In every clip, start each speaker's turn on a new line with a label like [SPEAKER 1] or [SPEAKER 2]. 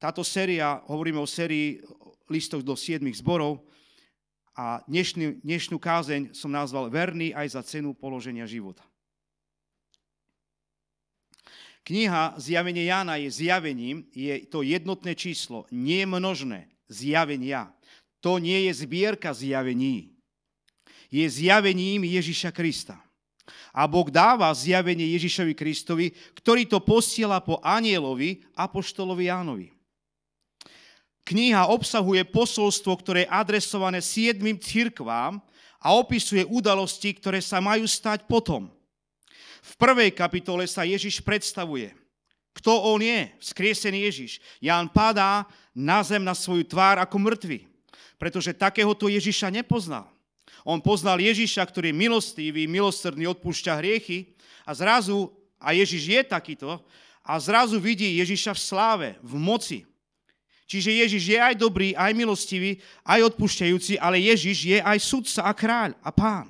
[SPEAKER 1] Táto séria, hovoríme o sérii listov do siedmých zborov a dnešnú, dnešnú kázeň som nazval Verný aj za cenu položenia života. Kniha Zjavenie Jána je zjavením, je to jednotné číslo, nie množné zjavenia. To nie je zbierka zjavení. Je zjavením Ježiša Krista. A Boh dáva zjavenie Ježišovi Kristovi, ktorý to posiela po anielovi, apoštolovi Jánovi. Kniha obsahuje posolstvo, ktoré je adresované siedmým cirkvám a opisuje udalosti, ktoré sa majú stať potom. V prvej kapitole sa Ježiš predstavuje. Kto on je? Vzkriesený Ježiš. Ján padá na zem na svoju tvár ako mŕtvy, pretože takéhoto Ježiša nepoznal. On poznal Ježiša, ktorý je milostivý, milosrdný, odpúšťa hriechy a zrazu, a Ježiš je takýto, a zrazu vidí Ježiša v sláve, v moci, Čiže Ježiš je aj dobrý, aj milostivý, aj odpúšťajúci, ale Ježiš je aj sudca a kráľ a pán.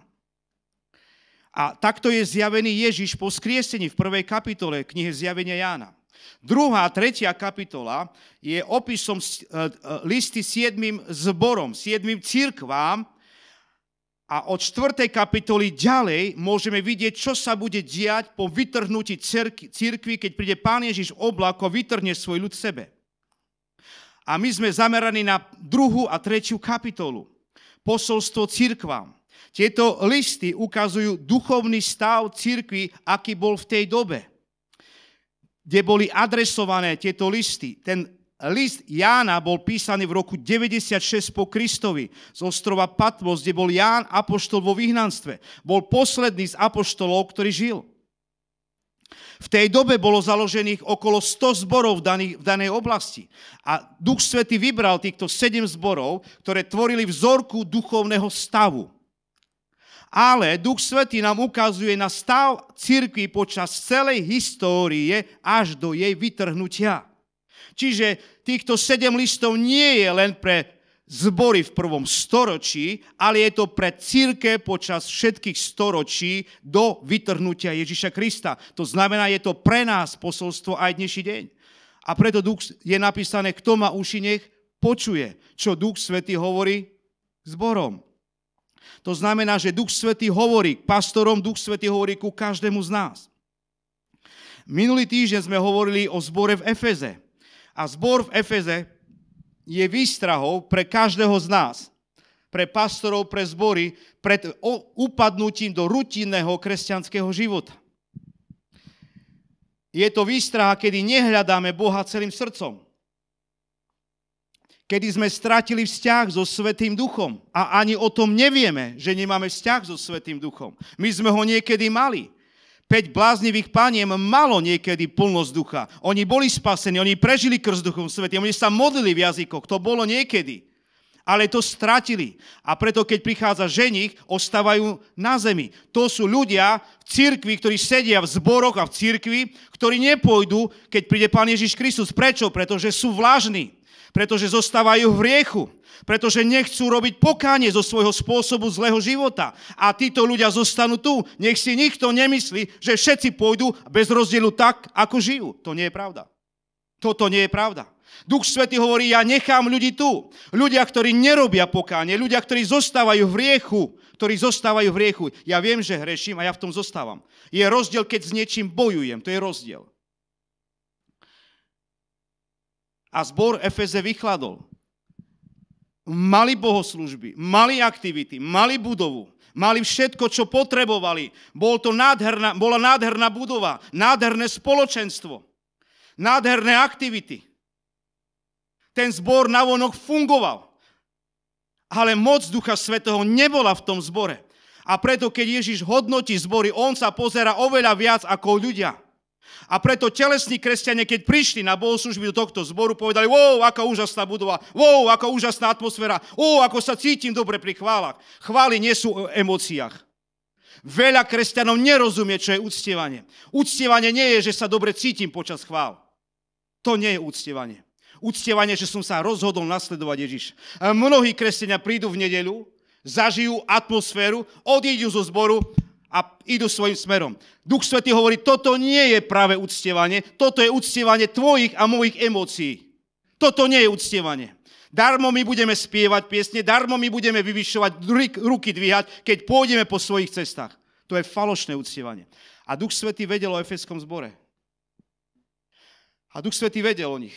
[SPEAKER 1] A takto je zjavený Ježiš po skriesení v prvej kapitole knihe Zjavenia Jána. Druhá, tretia kapitola je opisom e, e, listy siedmým zborom, siedmým církvám, a od čtvrtej kapitoly ďalej môžeme vidieť, čo sa bude diať po vytrhnutí církvy, keď príde Pán Ježiš oblako a vytrhne svoj ľud sebe. A my sme zameraní na druhú a tretiu kapitolu. Posolstvo církvám. Tieto listy ukazujú duchovný stav církvy, aký bol v tej dobe, kde boli adresované tieto listy. Ten list Jána bol písaný v roku 96 po Kristovi z ostrova Patmos, kde bol Ján apoštol vo vyhnanstve. Bol posledný z apoštolov, ktorý žil. V tej dobe bolo založených okolo 100 zborov v, daný, v danej oblasti. A Duch Svety vybral týchto 7 zborov, ktoré tvorili vzorku duchovného stavu. Ale Duch Svetý nám ukazuje na stav cirkvi počas celej histórie až do jej vytrhnutia. Čiže týchto sedem listov nie je len pre zbory v prvom storočí, ale je to pre círke počas všetkých storočí do vytrhnutia Ježiša Krista. To znamená, je to pre nás posolstvo aj dnešný deň. A preto je napísané, kto má uši, nech počuje, čo Duch Svetý hovorí zborom. To znamená, že Duch Svetý hovorí k pastorom, Duch Svetý hovorí ku každému z nás. Minulý týždeň sme hovorili o zbore v Efeze. A zbor v Efeze je výstrahou pre každého z nás, pre pastorov, pre zbory, pred upadnutím do rutinného kresťanského života. Je to výstraha, kedy nehľadáme Boha celým srdcom. Kedy sme stratili vzťah so Svetým Duchom a ani o tom nevieme, že nemáme vzťah so Svetým Duchom. My sme ho niekedy mali, 5 bláznivých paniem malo niekedy plnosť ducha. Oni boli spasení, oni prežili krst duchom svety, oni sa modlili v jazykoch, to bolo niekedy. Ale to stratili. A preto, keď prichádza ženich, ostávajú na zemi. To sú ľudia v cirkvi, ktorí sedia v zboroch a v cirkvi, ktorí nepôjdu, keď príde Pán Ježiš Kristus. Prečo? Pretože sú vlažní pretože zostávajú v hriechu, pretože nechcú robiť pokánie zo svojho spôsobu zlého života. A títo ľudia zostanú tu. Nech si nikto nemyslí, že všetci pôjdu bez rozdielu tak, ako žijú. To nie je pravda. Toto nie je pravda. Duch Svetý hovorí, ja nechám ľudí tu. Ľudia, ktorí nerobia pokánie, ľudia, ktorí zostávajú v riechu, ktorí zostávajú v riechu. Ja viem, že hreším a ja v tom zostávam. Je rozdiel, keď s niečím bojujem. To je rozdiel. a zbor Efeze vychladol. Mali bohoslužby, mali aktivity, mali budovu, mali všetko, čo potrebovali. Bol to nádherná, bola nádherná budova, nádherné spoločenstvo, nádherné aktivity. Ten zbor na vonok fungoval, ale moc Ducha Svetého nebola v tom zbore. A preto, keď Ježiš hodnotí zbory, on sa pozera oveľa viac ako ľudia. A preto telesní kresťania, keď prišli na bohoslužby do tohto zboru, povedali, wow, aká úžasná budova, wow, aká úžasná atmosféra, wow, ako sa cítim dobre pri chválach. Chvály nie sú o emóciách. Veľa kresťanov nerozumie, čo je uctievanie. Uctievanie nie je, že sa dobre cítim počas chvál. To nie je uctievanie. Uctievanie, že som sa rozhodol nasledovať Ježiš. A mnohí kresťania prídu v nedeľu, zažijú atmosféru, odídu zo zboru a idú svojim smerom. Duch Svetý hovorí, toto nie je práve uctievanie, toto je uctievanie tvojich a mojich emócií. Toto nie je uctievanie. Darmo my budeme spievať piesne, darmo my budeme vyvyšovať, ruky dvíhať, keď pôjdeme po svojich cestách. To je falošné uctievanie. A Duch Svetý vedel o Efeskom zbore. A Duch Svetý vedel o nich.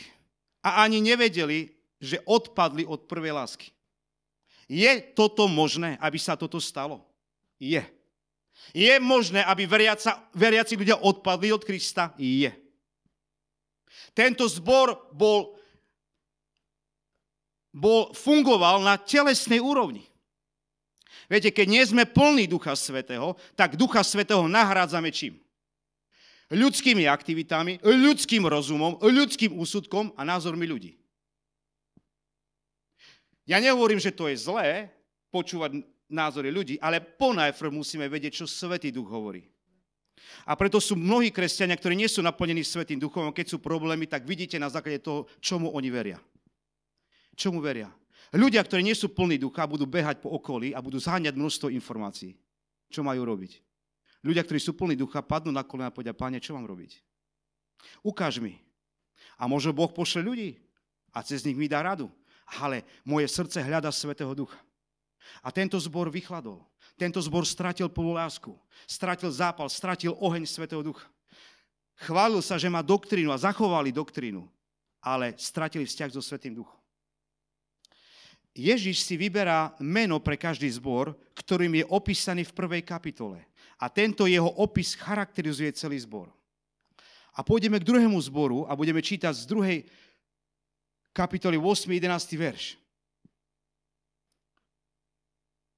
[SPEAKER 1] A ani nevedeli, že odpadli od prvej lásky. Je toto možné, aby sa toto stalo? Je. Je možné, aby veriaca, veriaci ľudia odpadli od Krista? Je. Tento zbor bol, bol, fungoval na telesnej úrovni. Viete, keď nie sme plní Ducha Svetého, tak Ducha Svetého nahrádzame čím? Ľudskými aktivitami, ľudským rozumom, ľudským úsudkom a názormi ľudí. Ja nehovorím, že to je zlé počúvať názory ľudí, ale ponajprv musíme vedieť, čo Svetý Duch hovorí. A preto sú mnohí kresťania, ktorí nie sú naplnení Svetým Duchom, a keď sú problémy, tak vidíte na základe toho, čomu oni veria. Čomu veria. Ľudia, ktorí nie sú plní ducha, budú behať po okolí a budú zháňať množstvo informácií. Čo majú robiť? Ľudia, ktorí sú plní ducha, padnú na kolena a povedia, páne, čo mám robiť? Ukáž mi. A možno Boh pošle ľudí a cez nich mi dá radu. Ale moje srdce hľada Svetého Ducha. A tento zbor vychladol. Tento zbor stratil plnú lásku, stratil zápal, stratil oheň Svetého Ducha. Chválil sa, že má doktrínu a zachovali doktrínu, ale stratili vzťah so Svetým Duchom. Ježiš si vyberá meno pre každý zbor, ktorým je opísaný v prvej kapitole. A tento jeho opis charakterizuje celý zbor. A pôjdeme k druhému zboru a budeme čítať z druhej kapitoly 8. 11. verš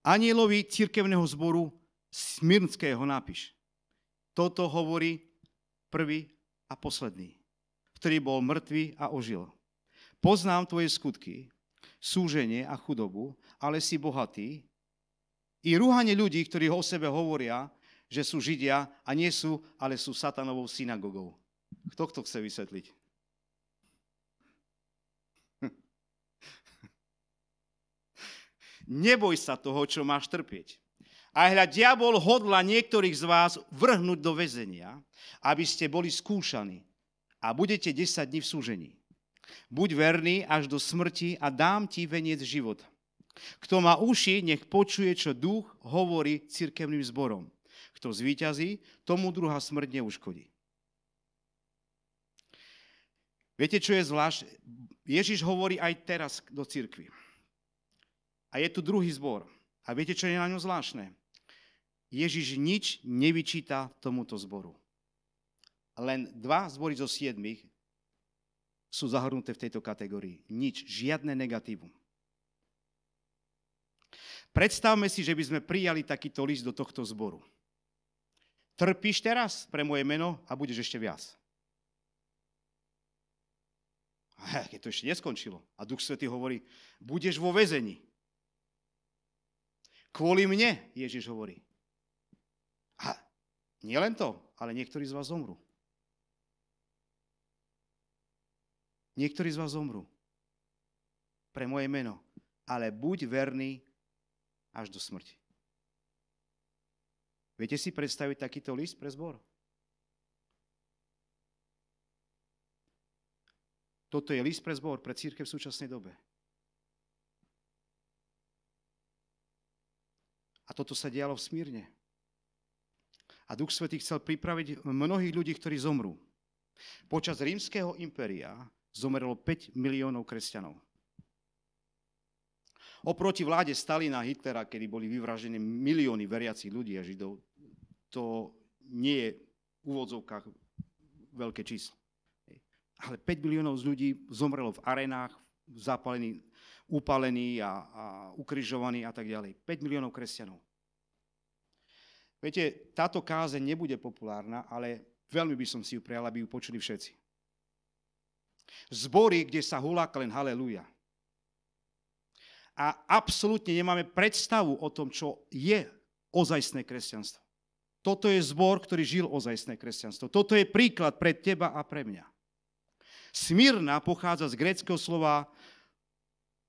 [SPEAKER 1] anielovi cirkevného zboru Smirnského napíš. Toto hovorí prvý a posledný, ktorý bol mŕtvý a ožil. Poznám tvoje skutky, súženie a chudobu, ale si bohatý. I rúhanie ľudí, ktorí o sebe hovoria, že sú Židia a nie sú, ale sú satanovou synagogou. Kto to chce vysvetliť? Neboj sa toho, čo máš trpieť. A hľa, diabol hodla niektorých z vás vrhnúť do väzenia, aby ste boli skúšaní a budete 10 dní v súžení. Buď verný až do smrti a dám ti veniec života. Kto má uši, nech počuje, čo duch hovorí cirkevným zborom. Kto zvíťazí, tomu druhá smrť neuškodí. Viete, čo je zvlášť? Ježiš hovorí aj teraz do cirkvi. A je tu druhý zbor. A viete, čo je na ňom zvláštne? Ježiš nič nevyčíta tomuto zboru. Len dva zbory zo siedmých sú zahrnuté v tejto kategórii. Nič, žiadne negatívum. Predstavme si, že by sme prijali takýto list do tohto zboru. Trpíš teraz pre moje meno a budeš ešte viac. Keď to ešte neskončilo. A Duch Svetý hovorí, budeš vo vezení. Kvôli mne, Ježiš hovorí. A nielen to, ale niektorí z vás zomrú. Niektorí z vás zomrú pre moje meno, ale buď verný až do smrti. Viete si predstaviť takýto list pre zbor? Toto je list pre zbor, pre církev v súčasnej dobe. A toto sa dialo v Smírne. A Duch Svetý chcel pripraviť mnohých ľudí, ktorí zomrú. Počas rímskeho impéria zomrelo 5 miliónov kresťanov. Oproti vláde Stalina a Hitlera, kedy boli vyvražené milióny veriacich ľudí a židov, to nie je v úvodzovkách veľké číslo. Ale 5 miliónov z ľudí zomrelo v arenách, v zápalených upalení a, a ukrižovaní a tak ďalej. 5 miliónov kresťanov. Viete, táto káze nebude populárna, ale veľmi by som si ju prijal, aby ju počuli všetci. Zbory, kde sa hulák len haleluja. A absolútne nemáme predstavu o tom, čo je ozajstné kresťanstvo. Toto je zbor, ktorý žil ozajstné kresťanstvo. Toto je príklad pre teba a pre mňa. Smírna pochádza z greckého slova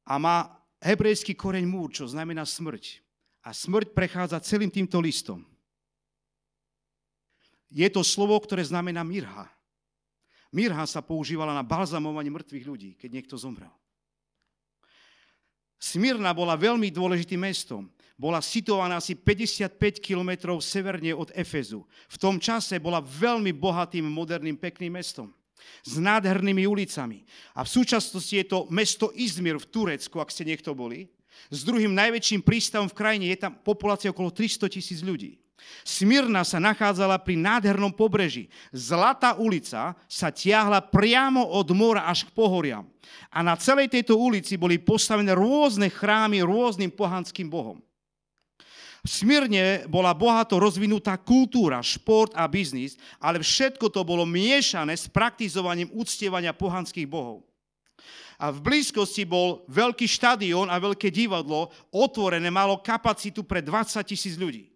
[SPEAKER 1] a má hebrejský koreň múr, čo znamená smrť. A smrť prechádza celým týmto listom. Je to slovo, ktoré znamená mirha. Mirha sa používala na balzamovanie mŕtvych ľudí, keď niekto zomrel. Smirna bola veľmi dôležitým mestom. Bola situovaná asi 55 kilometrov severne od Efezu. V tom čase bola veľmi bohatým, moderným, pekným mestom s nádhernými ulicami. A v súčasnosti je to mesto Izmir v Turecku, ak ste niekto boli. S druhým najväčším prístavom v krajine je tam populácia okolo 300 tisíc ľudí. Smirna sa nachádzala pri nádhernom pobreží. Zlatá ulica sa tiahla priamo od mora až k pohoriam. A na celej tejto ulici boli postavené rôzne chrámy rôznym pohanským bohom. V Smirne bola bohato rozvinutá kultúra, šport a biznis, ale všetko to bolo miešané s praktizovaním uctievania pohanských bohov. A v blízkosti bol veľký štadión a veľké divadlo, otvorené malo kapacitu pre 20 tisíc ľudí.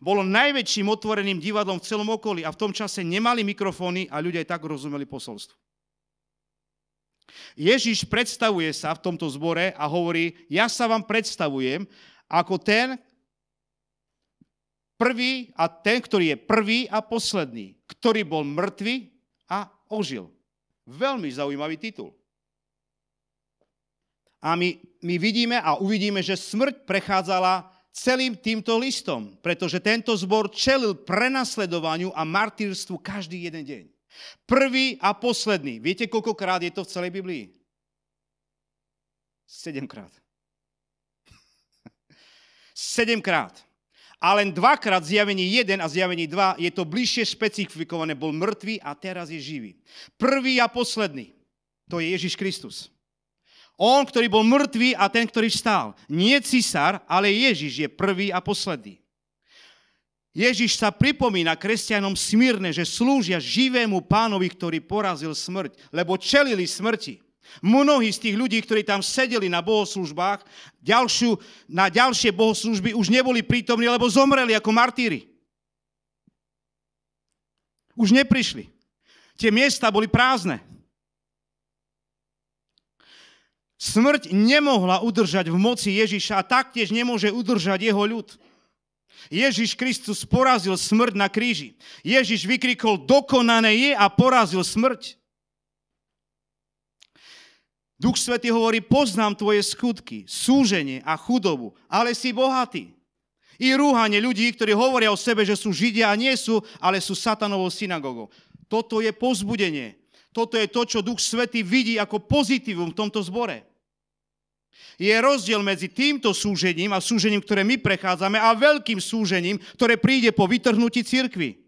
[SPEAKER 1] Bolo najväčším otvoreným divadlom v celom okolí a v tom čase nemali mikrofóny a ľudia aj tak rozumeli posolstvu. Ježiš predstavuje sa v tomto zbore a hovorí, ja sa vám predstavujem ako ten, Prvý a ten, ktorý je prvý a posledný, ktorý bol mŕtvy a ožil. Veľmi zaujímavý titul. A my, my vidíme a uvidíme, že smrť prechádzala celým týmto listom, pretože tento zbor čelil prenasledovaniu a martýrstvu každý jeden deň. Prvý a posledný. Viete, koľkokrát je to v celej Biblii? Sedemkrát. Sedemkrát. A len dvakrát zjavení 1 a zjavení 2 je to bližšie špecifikované. Bol mŕtvý a teraz je živý. Prvý a posledný. To je Ježiš Kristus. On, ktorý bol mŕtvý a ten, ktorý stál. Nie cisár, ale Ježiš je prvý a posledný. Ježiš sa pripomína kresťanom smírne, že slúžia živému pánovi, ktorý porazil smrť, lebo čelili smrti. Mnohí z tých ľudí, ktorí tam sedeli na bohoslužbách, ďalšiu, na ďalšie bohoslužby už neboli prítomní, lebo zomreli ako martíri. Už neprišli. Tie miesta boli prázdne. Smrť nemohla udržať v moci Ježiša a taktiež nemôže udržať jeho ľud. Ježiš Kristus porazil smrť na kríži. Ježiš vykrikol, dokonané je a porazil smrť. Duch Svetý hovorí, poznám tvoje skutky, súženie a chudobu, ale si bohatý. I rúhanie ľudí, ktorí hovoria o sebe, že sú Židia a nie sú, ale sú satanovou synagogou. Toto je pozbudenie. Toto je to, čo Duch Svetý vidí ako pozitívum v tomto zbore. Je rozdiel medzi týmto súžením a súžením, ktoré my prechádzame a veľkým súžením, ktoré príde po vytrhnutí cirkvi.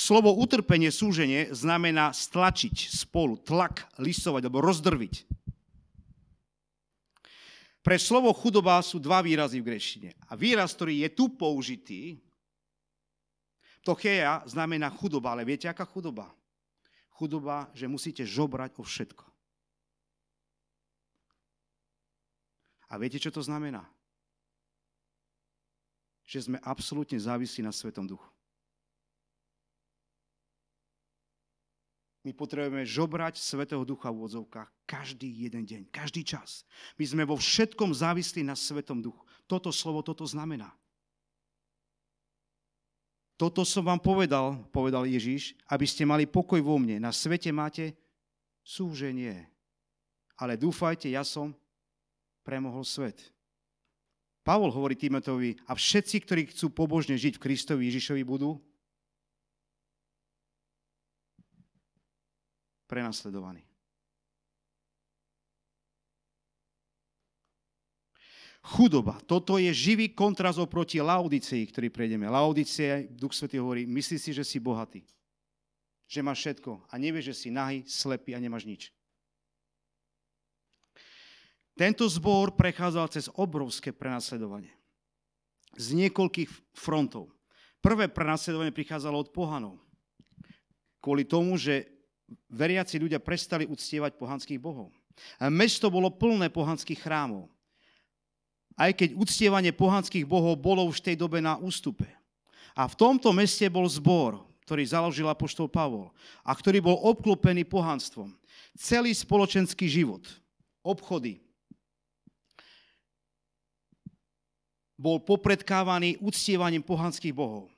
[SPEAKER 1] Slovo utrpenie, súženie znamená stlačiť spolu, tlak, lisovať alebo rozdrviť. Pre slovo chudoba sú dva výrazy v grečtine. A výraz, ktorý je tu použitý, tocheja znamená chudoba, ale viete, aká chudoba? Chudoba, že musíte žobrať o všetko. A viete, čo to znamená? Že sme absolútne závislí na Svetom duchu. My potrebujeme žobrať Svetého Ducha v odzovkách každý jeden deň, každý čas. My sme vo všetkom závislí na Svetom Duchu. Toto slovo, toto znamená. Toto som vám povedal, povedal Ježiš, aby ste mali pokoj vo mne. Na svete máte súženie. Ale dúfajte, ja som premohol svet. Pavol hovorí Timotovi, a všetci, ktorí chcú pobožne žiť v Kristovi Ježišovi, budú prenasledovaní. Chudoba. Toto je živý kontrast oproti Laodicei, ktorý prejdeme. Laodicea, Duch Svetý hovorí, myslí si, že si bohatý. Že máš všetko a nevieš, že si nahý, slepý a nemáš nič. Tento zbor prechádzal cez obrovské prenasledovanie. Z niekoľkých frontov. Prvé prenasledovanie prichádzalo od pohanov. Kvôli tomu, že veriaci ľudia prestali uctievať pohanských bohov. A mesto bolo plné pohanských chrámov. Aj keď uctievanie pohanských bohov bolo už v tej dobe na ústupe. A v tomto meste bol zbor, ktorý založil apoštol Pavol a ktorý bol obklopený pohanstvom. Celý spoločenský život, obchody, bol popredkávaný uctievaním pohanských bohov.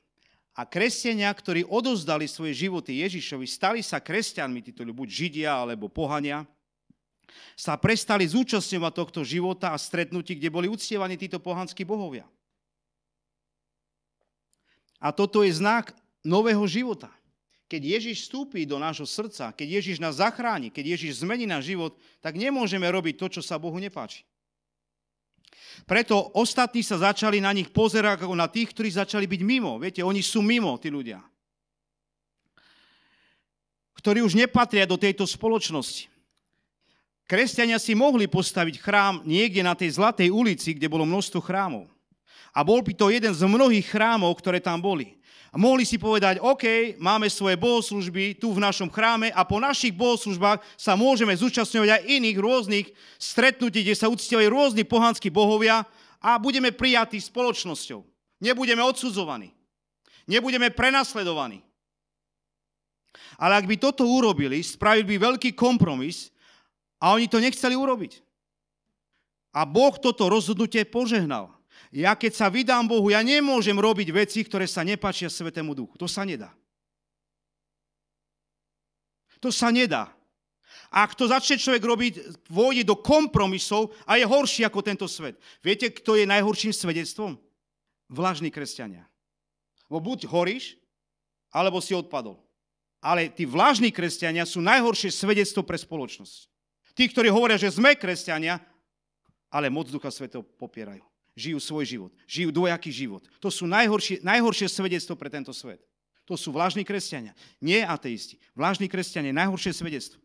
[SPEAKER 1] A kresťania, ktorí odozdali svoje životy Ježišovi, stali sa kresťanmi, títo buď Židia alebo pohania, sa prestali zúčastňovať tohto života a stretnutí, kde boli uctievaní títo pohanskí bohovia. A toto je znak nového života. Keď Ježiš vstúpi do nášho srdca, keď Ježiš nás zachráni, keď Ježiš zmení náš život, tak nemôžeme robiť to, čo sa Bohu nepáči. Preto ostatní sa začali na nich pozerať ako na tých, ktorí začali byť mimo. Viete, oni sú mimo, tí ľudia. Ktorí už nepatria do tejto spoločnosti. Kresťania si mohli postaviť chrám niekde na tej zlatej ulici, kde bolo množstvo chrámov. A bol by to jeden z mnohých chrámov, ktoré tam boli. A mohli si povedať, OK, máme svoje bohoslužby tu v našom chráme a po našich bohoslužbách sa môžeme zúčastňovať aj iných rôznych stretnutí, kde sa uctievajú rôzni pohanskí bohovia a budeme prijatí spoločnosťou. Nebudeme odsudzovaní. Nebudeme prenasledovaní. Ale ak by toto urobili, spravili by veľký kompromis a oni to nechceli urobiť. A Boh toto rozhodnutie požehnal. Ja keď sa vydám Bohu, ja nemôžem robiť veci, ktoré sa nepačia Svetému Duchu. To sa nedá. To sa nedá. Ak to začne človek robiť, vôjde do kompromisov a je horší ako tento svet. Viete, kto je najhorším svedectvom? Vlažní kresťania. Bo buď horíš, alebo si odpadol. Ale tí vlažní kresťania sú najhoršie svedectvo pre spoločnosť. Tí, ktorí hovoria, že sme kresťania, ale moc Ducha Svetého popierajú žijú svoj život. Žijú dvojaký život. To sú najhoršie, najhoršie svedectvo pre tento svet. To sú vlážni kresťania, nie ateisti. Vlážni kresťania, najhoršie svedectvo.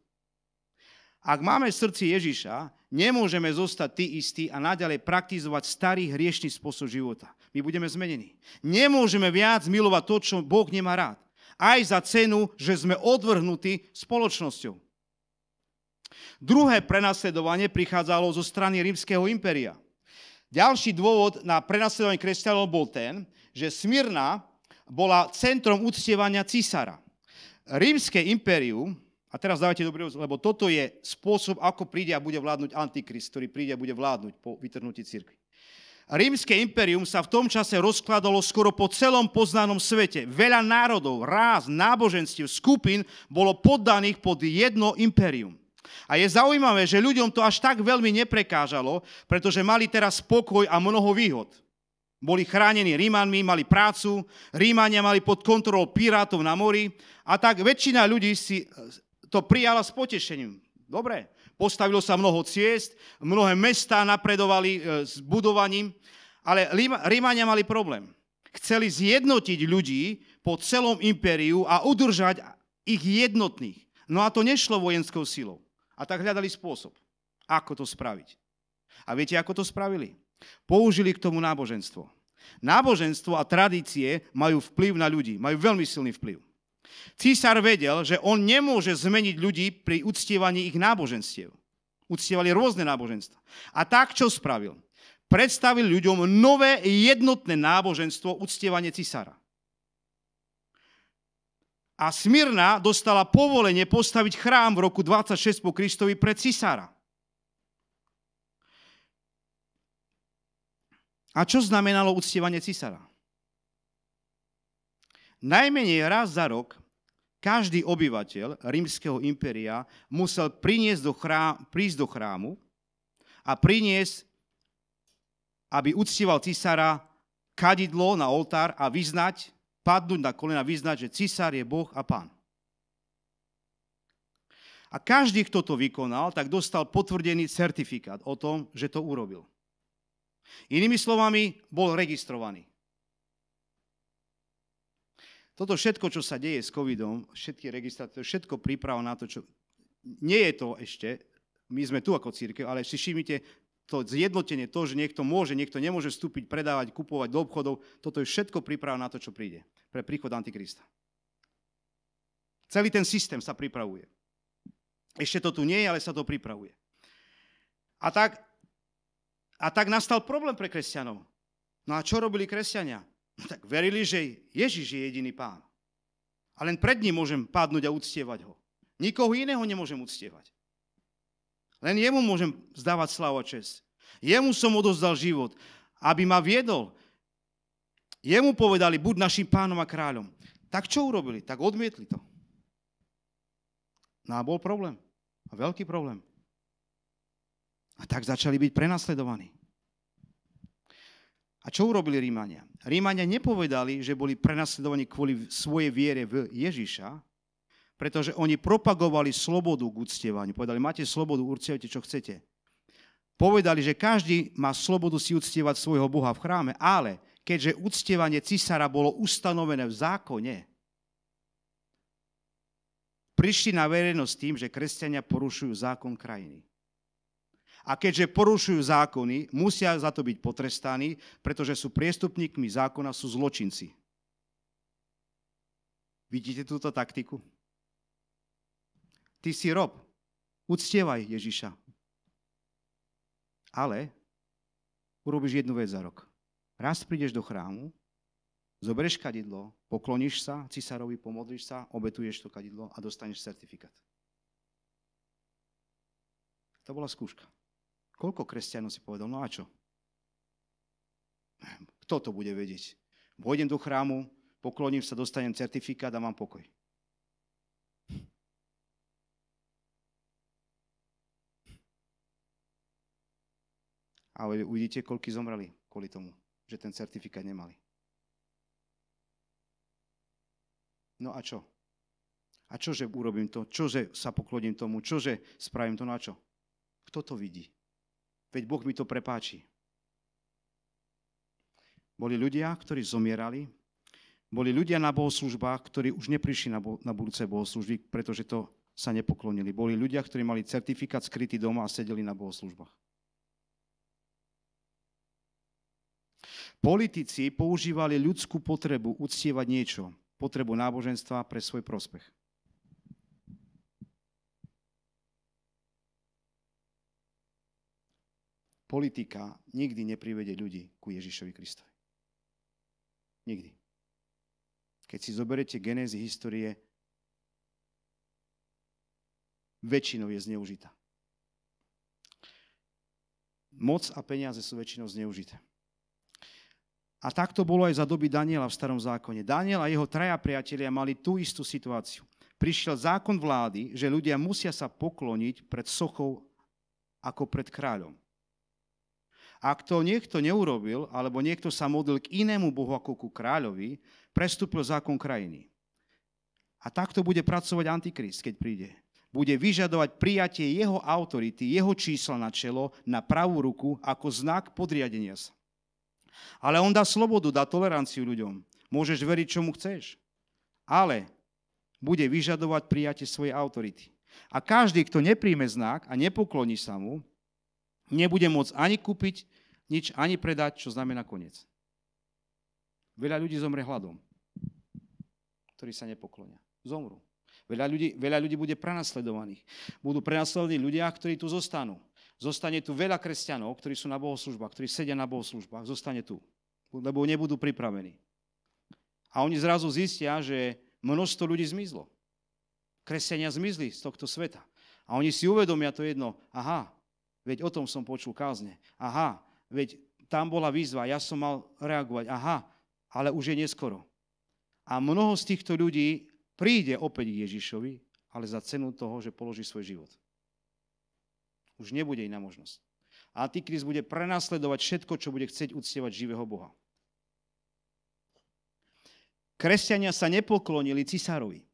[SPEAKER 1] Ak máme srdci Ježiša, nemôžeme zostať tí istí a naďalej praktizovať starý hriešný spôsob života. My budeme zmenení. Nemôžeme viac milovať to, čo Boh nemá rád. Aj za cenu, že sme odvrhnutí spoločnosťou. Druhé prenasledovanie prichádzalo zo strany rímskeho impéria – ďalší dôvod na prenasledovanie kresťanov bol ten, že Smyrna bola centrom uctievania císara. Rímske impérium, a teraz dávajte dobrý lebo toto je spôsob, ako príde a bude vládnuť Antikrist, ktorý príde a bude vládnuť po vytrhnutí cirkvi. Rímske impérium sa v tom čase rozkladalo skoro po celom poznanom svete. Veľa národov, ráz, náboženstiev, skupín bolo poddaných pod jedno impérium. A je zaujímavé, že ľuďom to až tak veľmi neprekážalo, pretože mali teraz spokoj a mnoho výhod. Boli chránení Rímanmi, mali prácu, Rímania mali pod kontrolou pirátov na mori a tak väčšina ľudí si e, to prijala s potešením. Dobre, postavilo sa mnoho ciest, mnohé mestá napredovali e, s budovaním, ale Rímania mali problém. Chceli zjednotiť ľudí po celom impériu a udržať ich jednotných. No a to nešlo vojenskou silou. A tak hľadali spôsob, ako to spraviť. A viete, ako to spravili? Použili k tomu náboženstvo. Náboženstvo a tradície majú vplyv na ľudí, majú veľmi silný vplyv. Císar vedel, že on nemôže zmeniť ľudí pri uctievaní ich náboženstiev. Uctievali rôzne náboženstva. A tak čo spravil? Predstavil ľuďom nové jednotné náboženstvo uctievanie císara a Smyrna dostala povolenie postaviť chrám v roku 26 po Kristovi pre cisára. A čo znamenalo uctievanie cisára? Najmenej raz za rok každý obyvateľ rímskeho impéria musel priniesť do chrám, prísť do chrámu a priniesť, aby uctieval cisára kadidlo na oltár a vyznať, padnúť na kolena, vyznať, že cisár je Boh a pán. A každý, kto to vykonal, tak dostal potvrdený certifikát o tom, že to urobil. Inými slovami, bol registrovaný. Toto všetko, čo sa deje s covidom, všetky registrácie, všetko príprava na to, čo... Nie je to ešte, my sme tu ako církev, ale si všimnite, to zjednotenie, to, že niekto môže, niekto nemôže vstúpiť, predávať, kupovať do obchodov, toto je všetko príprava na to, čo príde pre príchod Antikrista. Celý ten systém sa pripravuje. Ešte to tu nie je, ale sa to pripravuje. A tak, a tak nastal problém pre kresťanov. No a čo robili kresťania? No tak verili, že Ježiš je jediný pán. A len pred ním môžem padnúť a uctievať ho. Nikoho iného nemôžem uctievať. Len jemu môžem zdávať slavu a čest. Jemu som odozdal život, aby ma viedol. Jemu povedali, buď našim pánom a kráľom. Tak čo urobili? Tak odmietli to. No a bol problém. A veľký problém. A tak začali byť prenasledovaní. A čo urobili Rímania? Rímania nepovedali, že boli prenasledovaní kvôli svojej viere v Ježiša, pretože oni propagovali slobodu k uctievaniu. Povedali, máte slobodu, určite, čo chcete. Povedali, že každý má slobodu si uctievať svojho Boha v chráme, ale keďže uctievanie cisára bolo ustanovené v zákone, prišli na verejnosť tým, že kresťania porušujú zákon krajiny. A keďže porušujú zákony, musia za to byť potrestaní, pretože sú priestupníkmi zákona, sú zločinci. Vidíte túto taktiku? ty si rob, uctievaj Ježiša. Ale urobíš jednu vec za rok. Raz prídeš do chrámu, zobereš kadidlo, pokloníš sa cisárovi, pomodlíš sa, obetuješ to kadidlo a dostaneš certifikát. To bola skúška. Koľko kresťanov si povedal, no a čo? Kto to bude vedieť? Pôjdem do chrámu, pokloním sa, dostanem certifikát a mám pokoj. Ale uvidíte, koľky zomreli kvôli tomu, že ten certifikát nemali. No a čo? A že urobím to? že sa pokloním tomu? že spravím to? No a čo? Kto to vidí? Veď Boh mi to prepáči. Boli ľudia, ktorí zomierali, boli ľudia na bohoslužbách, ktorí už neprišli na, bo- na budúce bohoslužby, pretože to sa nepoklonili. Boli ľudia, ktorí mali certifikát skrytý doma a sedeli na bohoslužbách. Politici používali ľudskú potrebu uctievať niečo, potrebu náboženstva pre svoj prospech. Politika nikdy neprivede ľudí ku Ježišovi Kristovi. Nikdy. Keď si zoberete genézy histórie, väčšinou je zneužitá. Moc a peniaze sú väčšinou zneužité. A tak to bolo aj za doby Daniela v starom zákone. Daniel a jeho traja priatelia mali tú istú situáciu. Prišiel zákon vlády, že ľudia musia sa pokloniť pred sochou ako pred kráľom. Ak to niekto neurobil, alebo niekto sa modlil k inému bohu ako ku kráľovi, prestúpil zákon krajiny. A takto bude pracovať Antikrist, keď príde. Bude vyžadovať prijatie jeho autority, jeho čísla na čelo, na pravú ruku, ako znak podriadenia sa. Ale on dá slobodu, dá toleranciu ľuďom. Môžeš veriť, čomu chceš. Ale bude vyžadovať prijatie svojej autority. A každý, kto nepríjme znak a nepokloní sa mu, nebude môcť ani kúpiť nič, ani predať, čo znamená koniec. Veľa ľudí zomre hladom, ktorí sa nepoklonia. Zomru. Veľa ľudí, veľa ľudí bude prenasledovaných. Budú prenasledovaní ľudia, ktorí tu zostanú. Zostane tu veľa kresťanov, ktorí sú na bohoslužbách, ktorí sedia na bohoslužbách, zostane tu, lebo nebudú pripravení. A oni zrazu zistia, že množstvo ľudí zmizlo. Kresťania zmizli z tohto sveta. A oni si uvedomia to jedno, aha, veď o tom som počul kázne. Aha, veď tam bola výzva, ja som mal reagovať. Aha, ale už je neskoro. A mnoho z týchto ľudí príde opäť k Ježišovi, ale za cenu toho, že položí svoj život. Už nebude iná možnosť. A Antikrist bude prenasledovať všetko, čo bude chcieť uctievať živého Boha. Kresťania sa nepoklonili cisárovi.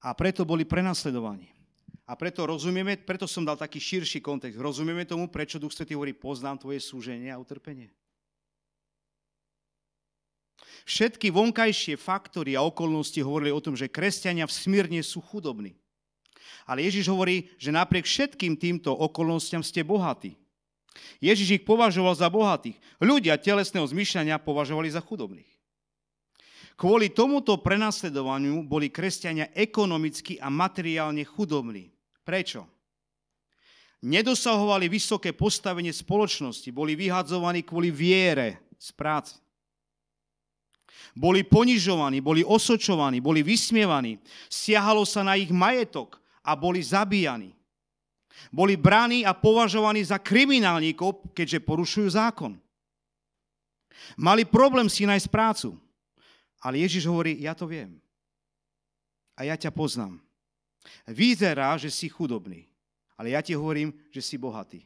[SPEAKER 1] A preto boli prenasledovaní. A preto rozumieme, preto som dal taký širší kontext. Rozumieme tomu, prečo Duch Svetý hovorí, poznám tvoje súženie a utrpenie. Všetky vonkajšie faktory a okolnosti hovorili o tom, že kresťania v Smírne sú chudobní. Ale Ježiš hovorí, že napriek všetkým týmto okolnostiam ste bohatí. Ježiš ich považoval za bohatých. Ľudia telesného zmyšľania považovali za chudobných. Kvôli tomuto prenasledovaniu boli kresťania ekonomicky a materiálne chudobní. Prečo? Nedosahovali vysoké postavenie spoločnosti, boli vyhadzovaní kvôli viere z práce. Boli ponižovaní, boli osočovaní, boli vysmievaní. Siahalo sa na ich majetok, a boli zabíjani. Boli braní a považovaní za kriminálníkov, keďže porušujú zákon. Mali problém si nájsť prácu. Ale Ježiš hovorí, ja to viem. A ja ťa poznám. Vyzerá, že si chudobný, ale ja ti hovorím, že si bohatý.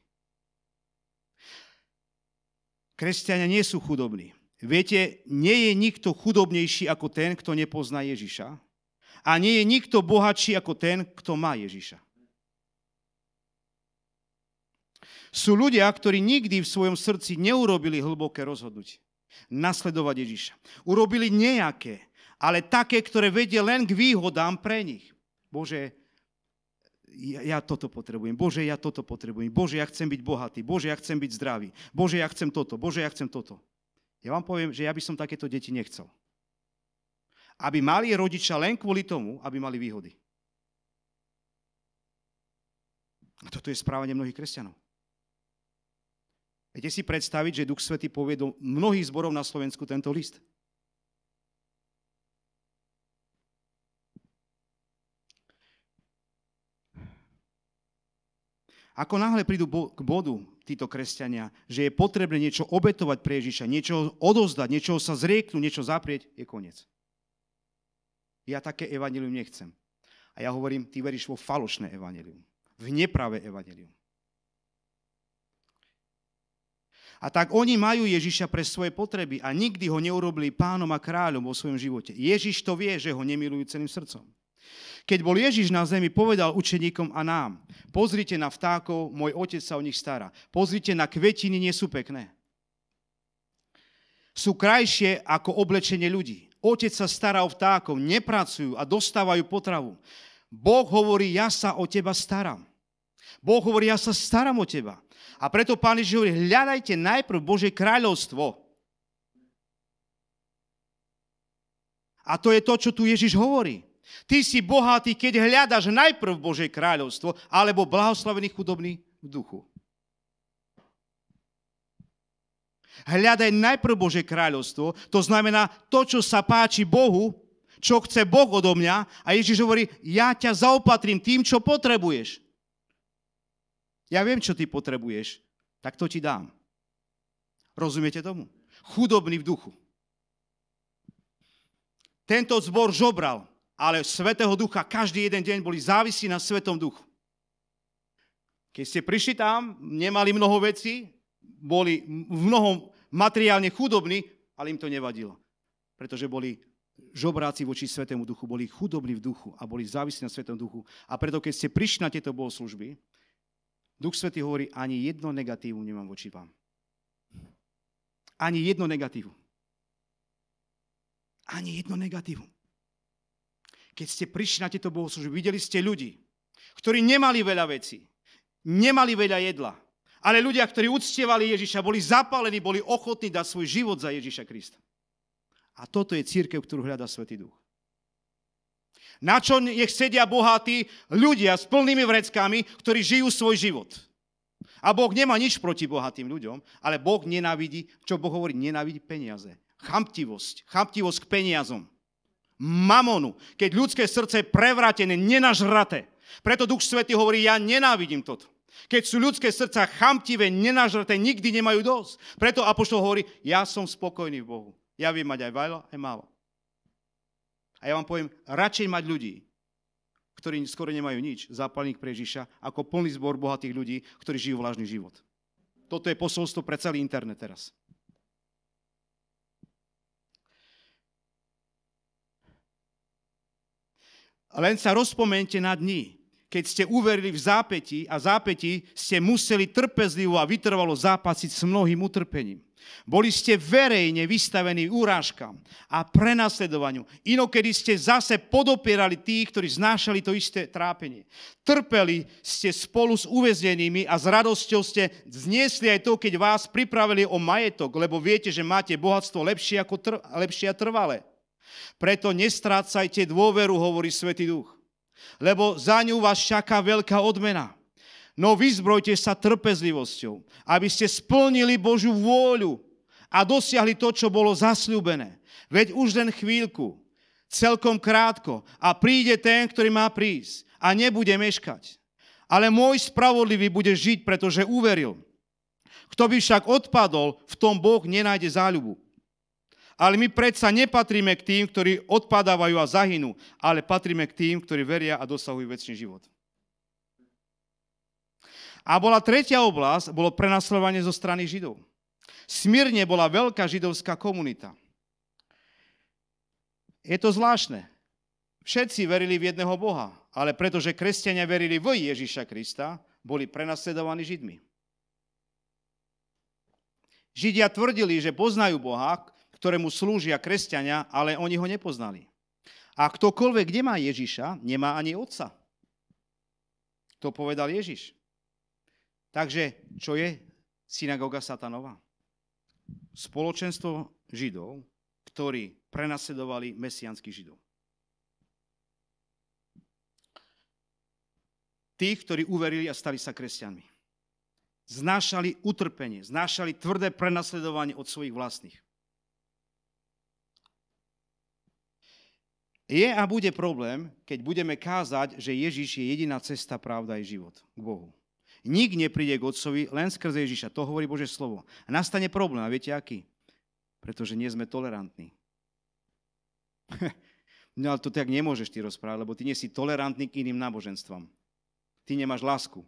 [SPEAKER 1] Kresťania nie sú chudobní. Viete, nie je nikto chudobnejší ako ten, kto nepozná Ježiša, a nie je nikto bohatší ako ten, kto má Ježiša. Sú ľudia, ktorí nikdy v svojom srdci neurobili hlboké rozhodnutie. Nasledovať Ježiša. Urobili nejaké, ale také, ktoré vedie len k výhodám pre nich. Bože, ja, ja toto potrebujem. Bože, ja toto potrebujem. Bože, ja chcem byť bohatý. Bože, ja chcem byť zdravý. Bože, ja chcem toto. Bože, ja chcem toto. Ja vám poviem, že ja by som takéto deti nechcel aby mali rodiča len kvôli tomu, aby mali výhody. A toto je správanie mnohých kresťanov. Viete si predstaviť, že Duch Svety povie do mnohých zborov na Slovensku tento list? Ako náhle prídu bo- k bodu títo kresťania, že je potrebné niečo obetovať pre Ježiša, niečo odozdať, niečo sa zrieknúť, niečo zaprieť, je koniec. Ja také evanelium nechcem. A ja hovorím, ty veríš vo falošné evanelium. V nepravé evanelium. A tak oni majú Ježiša pre svoje potreby a nikdy ho neurobili pánom a kráľom vo svojom živote. Ježiš to vie, že ho nemilujú celým srdcom. Keď bol Ježiš na zemi, povedal učeníkom a nám, pozrite na vtákov, môj otec sa o nich stará. Pozrite na kvetiny, nie sú pekné. Sú krajšie ako oblečenie ľudí. Otec sa stará o vtákov, nepracujú a dostávajú potravu. Boh hovorí, ja sa o teba starám. Boh hovorí, ja sa starám o teba. A preto Pán Ježiš hovorí, hľadajte najprv Božie kráľovstvo. A to je to, čo tu Ježiš hovorí. Ty si bohatý, keď hľadaš najprv Bože kráľovstvo, alebo blahoslavený chudobný v duchu. Hľadaj najprv Bože kráľovstvo, to znamená to, čo sa páči Bohu, čo chce Boh odo mňa a Ježiš hovorí, ja ťa zaopatrím tým, čo potrebuješ. Ja viem, čo ty potrebuješ, tak to ti dám. Rozumiete tomu? Chudobný v duchu. Tento zbor žobral, ale Svetého Ducha každý jeden deň boli závisí na Svetom Duchu. Keď ste prišli tam, nemali mnoho vecí, boli v mnohom materiálne chudobní, ale im to nevadilo. Pretože boli žobráci voči Svetému duchu, boli chudobní v duchu a boli závislí na Svetom duchu. A preto, keď ste prišli na tieto bohoslužby, Duch Svetý hovorí, ani jedno negatívu nemám voči vám. Ani jedno negatívu. Ani jedno negatívu. Keď ste prišli na tieto bohoslužby, videli ste ľudí, ktorí nemali veľa vecí, nemali veľa jedla, ale ľudia, ktorí uctievali Ježiša, boli zapálení, boli ochotní dať svoj život za Ježiša Krista. A toto je církev, ktorú hľadá Svetý Duch. Na čo nech sedia bohatí ľudia s plnými vreckami, ktorí žijú svoj život. A Boh nemá nič proti bohatým ľuďom, ale Boh nenávidí, čo Boh hovorí, nenávidí peniaze. Chamtivosť, chamtivosť k peniazom. Mamonu, keď ľudské srdce je prevratené, nenažraté. Preto Duch svety hovorí, ja nenávidím toto. Keď sú ľudské srdca chamtivé, nenažrté, nikdy nemajú dosť. Preto Apoštol hovorí, ja som spokojný v Bohu. Ja viem mať aj veľa, aj málo. A ja vám poviem, radšej mať ľudí, ktorí skoro nemajú nič, zápalník pre Ježiša, ako plný zbor bohatých ľudí, ktorí žijú vlažný život. Toto je posolstvo pre celý internet teraz. Len sa rozpomente na dní, keď ste uverili v zápäti a zápäti ste museli trpezlivo a vytrvalo zápasiť s mnohým utrpením. Boli ste verejne vystavení úrážkam a prenasledovaniu. Inokedy ste zase podopierali tých, ktorí znášali to isté trápenie. Trpeli ste spolu s uväznenými a s radosťou ste zniesli aj to, keď vás pripravili o majetok, lebo viete, že máte bohatstvo lepšie, ako tr- lepšie a trvalé. Preto nestrácajte dôveru, hovorí Svetý Duch lebo za ňu vás čaká veľká odmena. No vyzbrojte sa trpezlivosťou, aby ste splnili Božiu vôľu a dosiahli to, čo bolo zasľúbené. Veď už len chvíľku, celkom krátko a príde ten, ktorý má prísť a nebude meškať. Ale môj spravodlivý bude žiť, pretože uveril. Kto by však odpadol, v tom Boh nenájde záľubu. Ale my predsa nepatríme k tým, ktorí odpadávajú a zahynú, ale patríme k tým, ktorí veria a dosahujú väčší život. A bola tretia oblasť, bolo prenasledovanie zo strany Židov. Smírne bola veľká židovská komunita. Je to zvláštne. Všetci verili v jedného Boha, ale pretože kresťania verili v Ježiša Krista, boli prenasledovaní Židmi. Židia tvrdili, že poznajú Boha, ktorému slúžia kresťania, ale oni ho nepoznali. A ktokoľvek nemá Ježiša, nemá ani Otca. To povedal Ježiš. Takže čo je synagoga satanova? Spoločenstvo židov, ktorí prenasledovali mesianských židov. Tých, ktorí uverili a stali sa kresťanmi. Znášali utrpenie, znášali tvrdé prenasledovanie od svojich vlastných. Je a bude problém, keď budeme kázať, že Ježiš je jediná cesta, pravda i život k Bohu. Nik nepríde k Otcovi len skrze Ježiša. To hovorí Bože slovo. A nastane problém. A viete aký? Pretože nie sme tolerantní. no ale to tak nemôžeš ty rozprávať, lebo ty nie si tolerantný k iným náboženstvom. Ty nemáš lásku.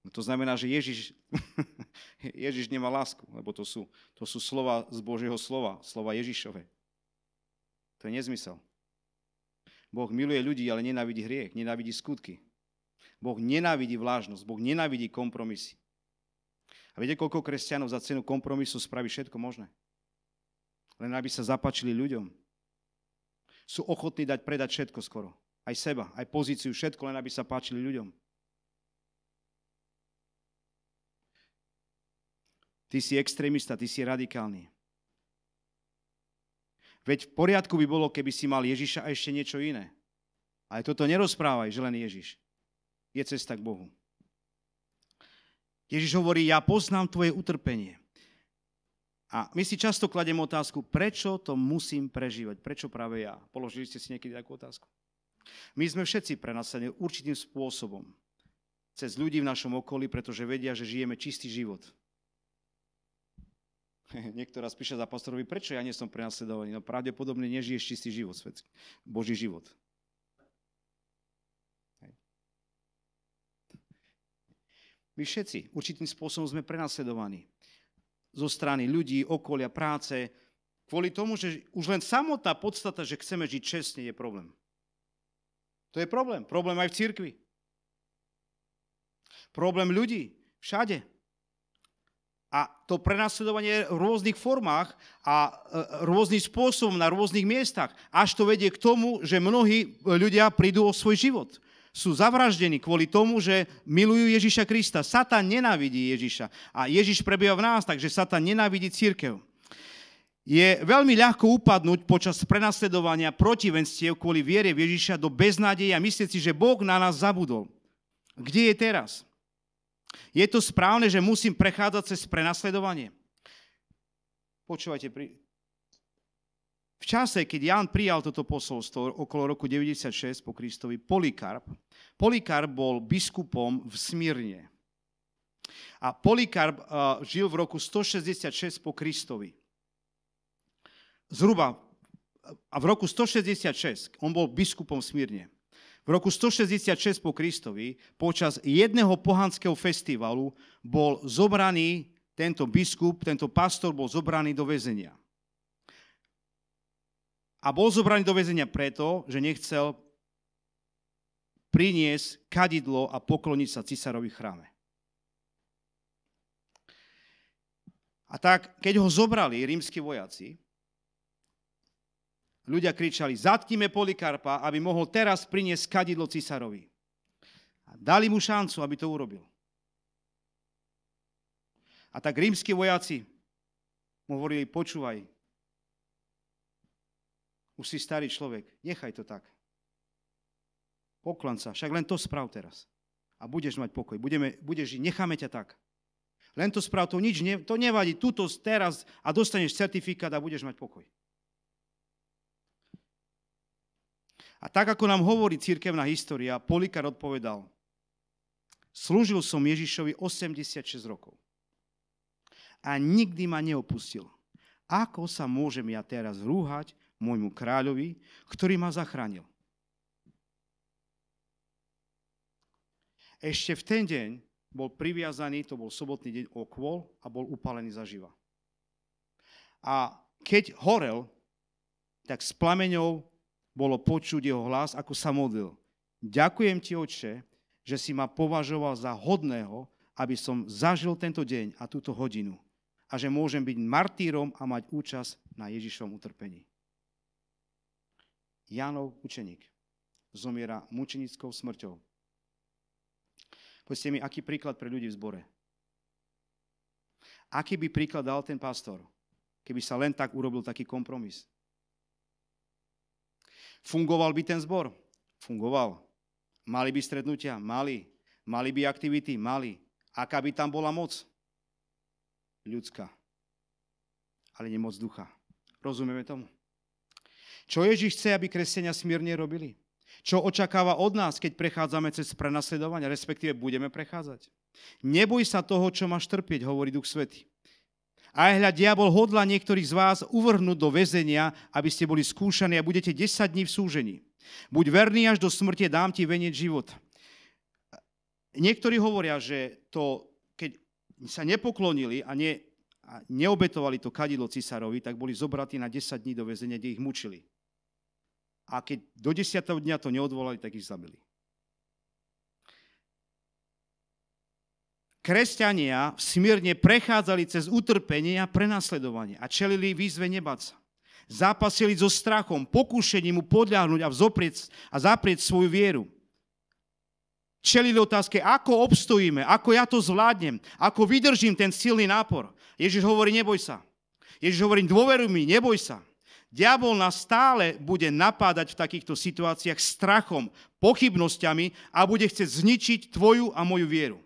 [SPEAKER 1] No to znamená, že Ježiš, Ježiš nemá lásku, lebo to sú, to sú slova z Božieho slova, slova Ježišove. To je nezmysel. Boh miluje ľudí, ale nenávidí hriech, nenávidí skutky. Boh nenávidí vlážnosť, Boh nenávidí kompromisy. A viete, koľko kresťanov za cenu kompromisu spraví všetko možné? Len aby sa zapačili ľuďom. Sú ochotní dať predať všetko skoro. Aj seba, aj pozíciu, všetko len aby sa páčili ľuďom. Ty si extrémista, ty si radikálny. Veď v poriadku by bolo, keby si mal Ježiša a ešte niečo iné. Ale toto nerozprávaj, že len Ježiš. Je cesta k Bohu. Ježiš hovorí, ja poznám tvoje utrpenie. A my si často kladiem otázku, prečo to musím prežívať, prečo práve ja. Položili ste si niekedy takú otázku? My sme všetci prenasadení určitým spôsobom cez ľudí v našom okolí, pretože vedia, že žijeme čistý život. Niektorá spíše za pastorovi, prečo ja nie som prenasledovaný? No pravdepodobne nežiješ čistý život, svetský, Boží život. Hej. My všetci určitým spôsobom sme prenasledovaní zo strany ľudí, okolia, práce, kvôli tomu, že už len samotná podstata, že chceme žiť čestne, je problém. To je problém. Problém aj v cirkvi. Problém ľudí. Všade. A to prenasledovanie v rôznych formách a e, rôznym spôsobom na rôznych miestach, až to vedie k tomu, že mnohí e, ľudia prídu o svoj život sú zavraždení kvôli tomu, že milujú Ježiša Krista. Satan nenávidí Ježiša a Ježiš prebieha v nás, takže Satan nenávidí církev. Je veľmi ľahko upadnúť počas prenasledovania protivenstiev kvôli viere v Ježiša do beznádeje a myslieť si, že Boh na nás zabudol. Kde je teraz? Je to správne, že musím prechádzať cez prenasledovanie? Počúvajte, pri... v čase, keď Ján prijal toto posolstvo okolo roku 96 po Kristovi, Polikarp, Polikarp bol biskupom v Smírne. A Polikarp uh, žil v roku 166 po Kristovi. Zhruba eh, a v roku 166 on bol biskupom v Smírne. V roku 166 po Kristovi počas jedného pohanského festivalu bol zobraný tento biskup, tento pastor bol zobraný do väzenia. A bol zobraný do väzenia preto, že nechcel priniesť kadidlo a pokloniť sa cisárovi chráme. A tak, keď ho zobrali rímsky vojaci, Ľudia kričali, zatkime Polikarpa, aby mohol teraz priniesť kadidlo cisárovi. A dali mu šancu, aby to urobil. A tak rímsky vojaci mu hovorili, počúvaj, už si starý človek, nechaj to tak. Poklan sa, však len to sprav teraz. A budeš mať pokoj, Budeme, budeš žiť, necháme ťa tak. Len to sprav, to nič, ne, to nevadí, túto teraz a dostaneš certifikát a budeš mať pokoj. A tak, ako nám hovorí církevná história, Polikar odpovedal, slúžil som Ježišovi 86 rokov a nikdy ma neopustil. Ako sa môžem ja teraz rúhať môjmu kráľovi, ktorý ma zachránil? Ešte v ten deň bol priviazaný, to bol sobotný deň, okvol a bol upálený zaživa. A keď horel, tak s plameňou bolo počuť jeho hlas, ako sa modlil. Ďakujem ti, oče, že si ma považoval za hodného, aby som zažil tento deň a túto hodinu a že môžem byť martýrom a mať účasť na Ježišovom utrpení. Jánov učeník zomiera mučenickou smrťou. Poďte mi, aký príklad pre ľudí v zbore. Aký by príklad dal ten pastor, keby sa len tak urobil taký kompromis? Fungoval by ten zbor? Fungoval. Mali by strednutia? Mali. Mali by aktivity? Mali. Aká by tam bola moc? Ľudská. Ale nie moc ducha. Rozumieme tomu? Čo Ježiš chce, aby kresťania smierne robili? Čo očakáva od nás, keď prechádzame cez prenasledovania, respektíve budeme prechádzať? Neboj sa toho, čo máš trpieť, hovorí Duch Svety. A hľa, diabol hodla niektorých z vás uvrhnúť do väzenia, aby ste boli skúšaní a budete 10 dní v súžení. Buď verný až do smrti, dám ti venec život. Niektorí hovoria, že to, keď sa nepoklonili a, ne, a neobetovali to kadidlo cisárovi, tak boli zobratí na 10 dní do väzenia, kde ich mučili. A keď do 10. dňa to neodvolali, tak ich zabili. kresťania v smierne prechádzali cez utrpenie a prenasledovanie a čelili výzve nebať sa. Zápasili so strachom, pokúšením mu podľahnuť a, vzoprieť, a zaprieť svoju vieru. Čelili otázke, ako obstojíme, ako ja to zvládnem, ako vydržím ten silný nápor. Ježiš hovorí, neboj sa. Ježiš hovorí, dôveruj mi, neboj sa. Diabol nás stále bude napádať v takýchto situáciách strachom, pochybnosťami a bude chcieť zničiť tvoju a moju vieru.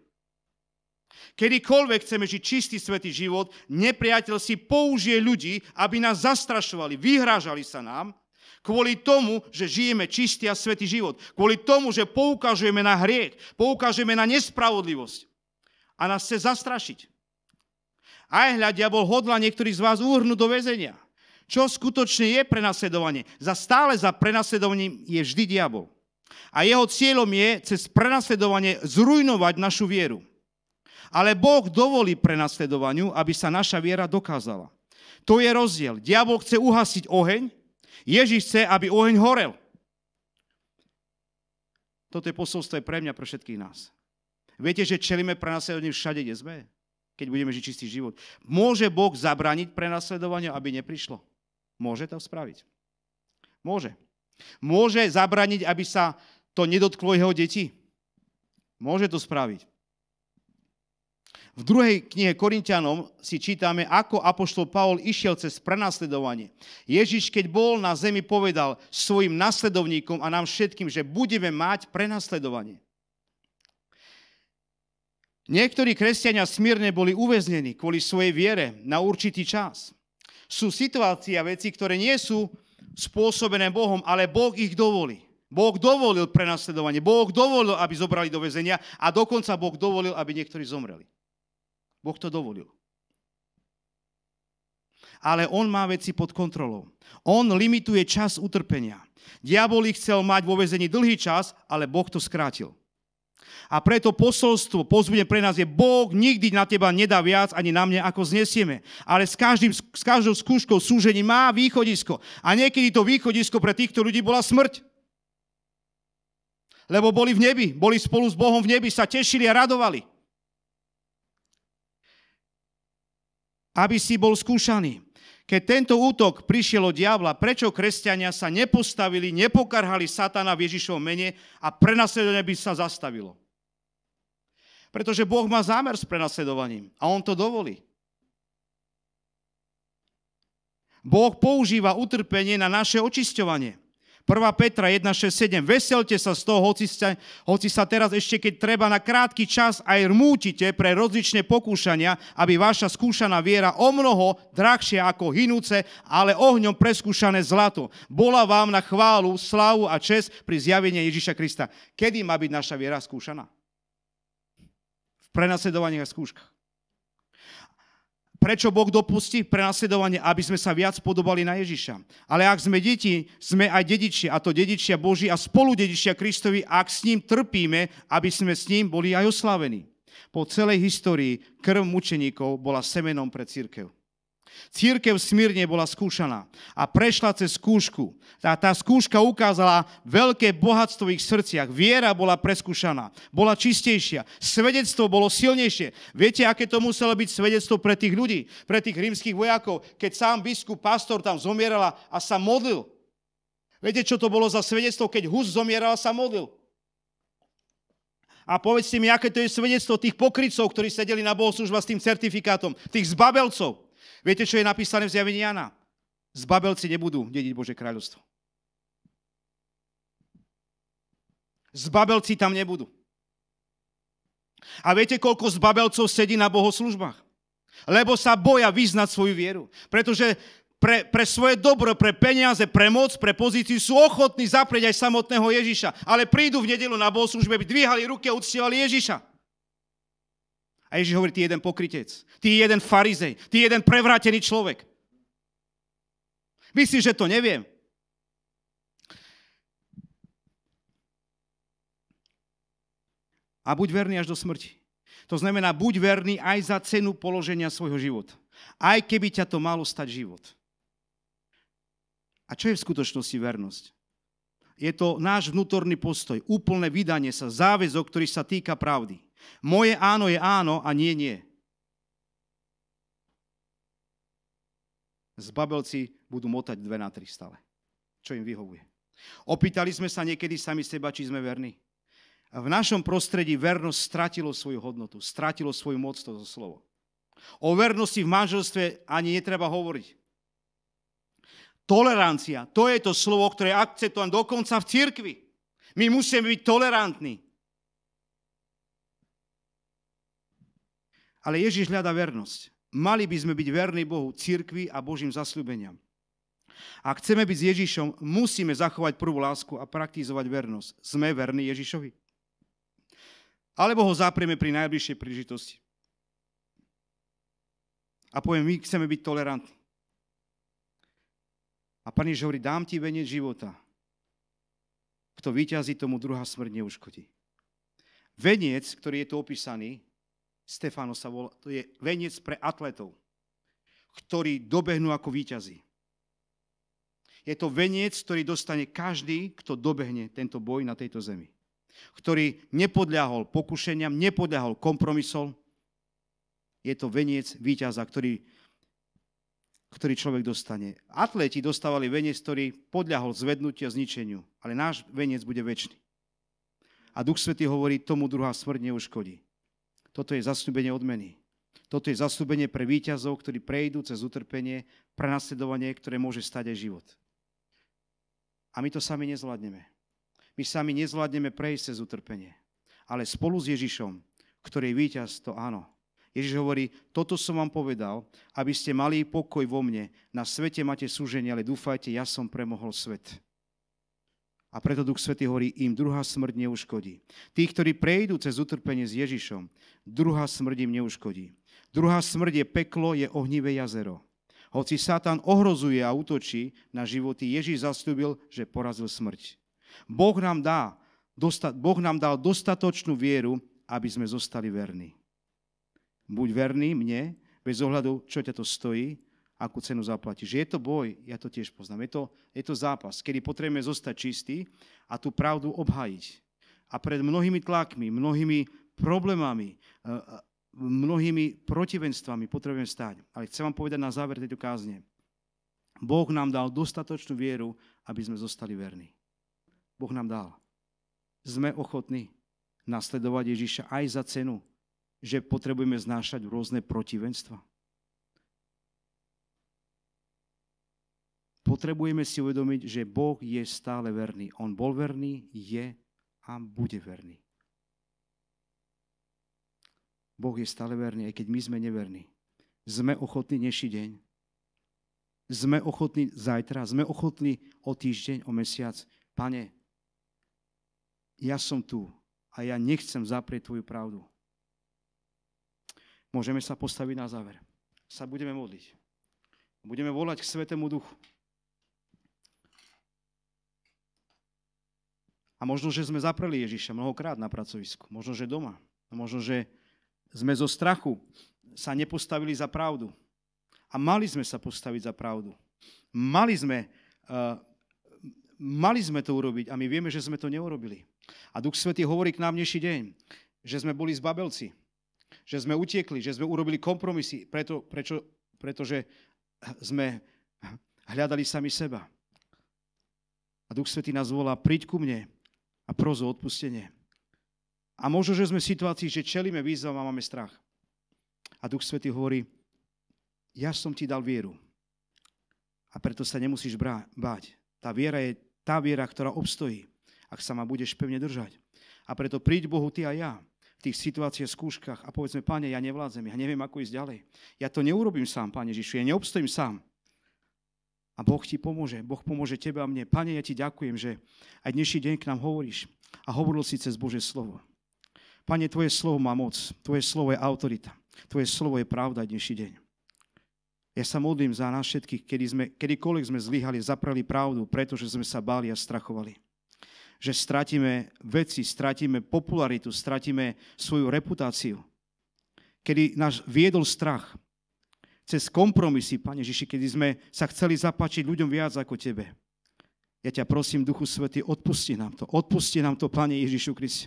[SPEAKER 1] Kedykoľvek chceme žiť čistý, svetý život, nepriateľ si použije ľudí, aby nás zastrašovali, vyhrážali sa nám, kvôli tomu, že žijeme čistý a svetý život. Kvôli tomu, že poukažujeme na hriech, poukažujeme na nespravodlivosť. A nás chce zastrašiť. Aj hľadia bol hodla niektorých z vás uhrnúť do väzenia. Čo skutočne je prenasledovanie? Za stále za prenasledovaním je vždy diabol. A jeho cieľom je cez prenasledovanie zrujnovať našu vieru. Ale Boh dovolí prenasledovaniu, aby sa naša viera dokázala. To je rozdiel. Diabol chce uhasiť oheň, Ježiš chce, aby oheň horel. Toto je posolstvo pre mňa, pre všetkých nás. Viete, že čelíme prenasledovaniu všade, kde sme? Keď budeme žiť čistý život. Môže Boh zabraniť prenasledovaniu, aby neprišlo? Môže to spraviť. Môže. Môže zabraniť, aby sa to nedotklo jeho deti. Môže to spraviť. V druhej knihe Korintianom si čítame, ako apoštol Pavol išiel cez prenasledovanie. Ježiš, keď bol na zemi, povedal svojim nasledovníkom a nám všetkým, že budeme mať prenasledovanie. Niektorí kresťania smírne boli uväznení kvôli svojej viere na určitý čas. Sú a veci, ktoré nie sú spôsobené Bohom, ale Boh ich dovolí. Boh dovolil prenasledovanie, Boh dovolil, aby zobrali do väzenia a dokonca Boh dovolil, aby niektorí zomreli. Boh to dovolil. Ale on má veci pod kontrolou. On limituje čas utrpenia. Diabol ich chcel mať vo vezení dlhý čas, ale Boh to skrátil. A preto posolstvo, pozbude pre nás je, Boh nikdy na teba nedá viac ani na mne, ako znesieme. Ale s, každým, s každou skúškou súžení má východisko. A niekedy to východisko pre týchto ľudí bola smrť. Lebo boli v nebi, boli spolu s Bohom v nebi, sa tešili a radovali. aby si bol skúšaný. Keď tento útok prišiel od diabla, prečo kresťania sa nepostavili, nepokarhali satana v Ježišovom mene a prenasledovanie by sa zastavilo? Pretože Boh má zámer s prenasledovaním a On to dovolí. Boh používa utrpenie na naše očisťovanie. 1. Petra 1.6.7. Veselte sa z toho, hoci sa, hoci sa teraz ešte keď treba na krátky čas aj rmútite pre rozličné pokúšania, aby vaša skúšaná viera o mnoho drahšia ako hinúce, ale ohňom preskúšané zlato. Bola vám na chválu, slavu a čest pri zjavení Ježíša Krista. Kedy má byť naša viera skúšaná? V prenasledovaní a skúškach. Prečo Boh dopustí prenasledovanie? Aby sme sa viac podobali na Ježiša. Ale ak sme deti, sme aj dedičia, a to dedičia Boží a spolu dedičia Kristovi, ak s ním trpíme, aby sme s ním boli aj oslavení. Po celej histórii krv mučeníkov bola semenom pre církev. Církev smírne bola skúšaná a prešla cez skúšku. A tá skúška ukázala veľké bohatstvo v ich srdciach. Viera bola preskúšaná, bola čistejšia, svedectvo bolo silnejšie. Viete, aké to muselo byť svedectvo pre tých ľudí, pre tých rímskych vojakov, keď sám biskup, pastor tam zomierala a sa modlil. Viete, čo to bolo za svedectvo, keď Hus zomieral a sa modlil? A povedzte mi, aké to je svedectvo tých pokrycov, ktorí sedeli na bohoslužba s tým certifikátom, tých zbabelcov. Viete, čo je napísané v zjavení Jana? Zbabelci nebudú dediť Bože kráľovstvo. Zbabelci tam nebudú. A viete, koľko zbabelcov sedí na bohoslužbách? Lebo sa boja vyznať svoju vieru. Pretože pre, pre svoje dobro, pre peniaze, pre moc, pre pozíciu sú ochotní zaprieť aj samotného Ježiša. Ale prídu v nedelu na bohoslužbe, by dvíhali ruky a uctievali Ježiša. A Ježiš hovorí, ty jeden pokrytec, ty jeden farizej, ty jeden prevrátený človek. Myslíš, že to neviem. A buď verný až do smrti. To znamená, buď verný aj za cenu položenia svojho života. Aj keby ťa to malo stať život. A čo je v skutočnosti vernosť? Je to náš vnútorný postoj, úplné vydanie sa, záväzok, ktorý sa týka pravdy. Moje áno je áno a nie nie. Zbabelci budú motať dve na tri stále. Čo im vyhovuje. Opýtali sme sa niekedy sami seba, či sme verní. v našom prostredí vernosť stratilo svoju hodnotu, stratilo svoju moc toto slovo. O vernosti v manželstve ani netreba hovoriť. Tolerancia, to je to slovo, ktoré akceptujem dokonca v cirkvi. My musíme byť tolerantní. Ale Ježiš hľada vernosť. Mali by sme byť verní Bohu, cirkvi a Božím zasľubeniam. Ak chceme byť s Ježišom, musíme zachovať prvú lásku a praktizovať vernosť. Sme verní Ježišovi? Alebo ho zaprieme pri najbližšej príležitosti. A poviem, my chceme byť tolerantní. A pán Ježiš hovorí, dám ti venec života. Kto vyťazí, tomu druhá smrť neuškodí. Venec, ktorý je tu opísaný, Stefano sa volá, to je venec pre atletov, ktorí dobehnú ako víťazi. Je to venec, ktorý dostane každý, kto dobehne tento boj na tejto zemi. Ktorý nepodľahol pokušeniam, nepodľahol kompromisom. Je to venec víťaza, ktorý, ktorý človek dostane. Atléti dostávali venec, ktorý podľahol zvednutiu a zničeniu, ale náš venec bude väčší. A Duch Svetý hovorí, tomu druhá smrť neuškodí. Toto je zasľúbenie odmeny. Toto je zasľúbenie pre výťazov, ktorí prejdú cez utrpenie, prenasledovanie, ktoré môže stať aj život. A my to sami nezvládneme. My sami nezvládneme prejsť cez utrpenie. Ale spolu s Ježišom, ktorý je víťaz, to áno. Ježiš hovorí, toto som vám povedal, aby ste mali pokoj vo mne. Na svete máte súženie, ale dúfajte, ja som premohol svet. A preto Duch Svety hovorí, im druhá smrť neuškodí. Tí, ktorí prejdú cez utrpenie s Ježišom, druhá smrť im neuškodí. Druhá smrť je peklo, je ohnivé jazero. Hoci Satan ohrozuje a útočí na životy, Ježiš zastúbil, že porazil smrť. Boh nám, dá, dosta, boh nám dal dostatočnú vieru, aby sme zostali verní. Buď verný mne, bez ohľadu, čo ťa to stojí, akú cenu zaplatíš. Je to boj, ja to tiež poznám. Je to, je to zápas, kedy potrebujeme zostať čistí a tú pravdu obhájiť. A pred mnohými tlakmi, mnohými problémami, e, e, mnohými protivenstvami potrebujeme stať. Ale chcem vám povedať na záver tejto kázne. Boh nám dal dostatočnú vieru, aby sme zostali verní. Boh nám dal. Sme ochotní nasledovať Ježiša aj za cenu, že potrebujeme znášať rôzne protivenstva. Potrebujeme si uvedomiť, že Boh je stále verný. On bol verný, je a bude verný. Boh je stále verný, aj keď my sme neverní. Sme ochotní dnešný deň. Sme ochotní zajtra. Sme ochotní o týždeň, o mesiac. Pane, ja som tu a ja nechcem zaprieť Tvoju pravdu. Môžeme sa postaviť na záver. Sa budeme modliť. Budeme volať k Svetému Duchu. A možno, že sme zapreli Ježiša mnohokrát na pracovisku, možno, že doma, a možno, že sme zo strachu sa nepostavili za pravdu. A mali sme sa postaviť za pravdu. Mali sme, uh, mali sme to urobiť a my vieme, že sme to neurobili. A Duch Svetý hovorí k nám dnešný deň, že sme boli zbabelci, že sme utiekli, že sme urobili kompromisy, preto, prečo, pretože sme hľadali sami seba. A Duch Svetý nás volá, príď ku mne, a pros o odpustenie. A možno, že sme v situácii, že čelíme výzvam a máme strach. A Duch Svetý hovorí, ja som ti dal vieru. A preto sa nemusíš báť. Tá viera je tá viera, ktorá obstojí, ak sa ma budeš pevne držať. A preto príď Bohu ty a ja v tých situáciách, skúškach a povedzme, páne, ja nevládzem, ja neviem, ako ísť ďalej. Ja to neurobím sám, páne Žišu, ja neobstojím sám. A Boh ti pomôže. Boh pomôže tebe a mne. Pane, ja ti ďakujem, že aj dnešný deň k nám hovoríš. A hovoril si cez Bože slovo. Pane, Tvoje slovo má moc. Tvoje slovo je autorita. Tvoje slovo je pravda dnešný deň. Ja sa modlím za nás všetkých, kedy sme, kedykoľvek sme zlyhali, zaprali pravdu, pretože sme sa báli a strachovali. Že stratíme veci, stratíme popularitu, stratíme svoju reputáciu. Kedy nás viedol strach, cez kompromisy, Pane Ježiši, kedy sme sa chceli zapačiť ľuďom viac ako Tebe. Ja ťa prosím, Duchu Svety, odpusti nám to. Odpusti nám to, Pane Ježišu Kriste.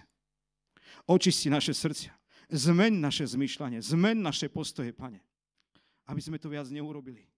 [SPEAKER 1] Očisti naše srdcia. Zmeň naše zmyšľanie. Zmeň naše postoje, Pane. Aby sme to viac neurobili.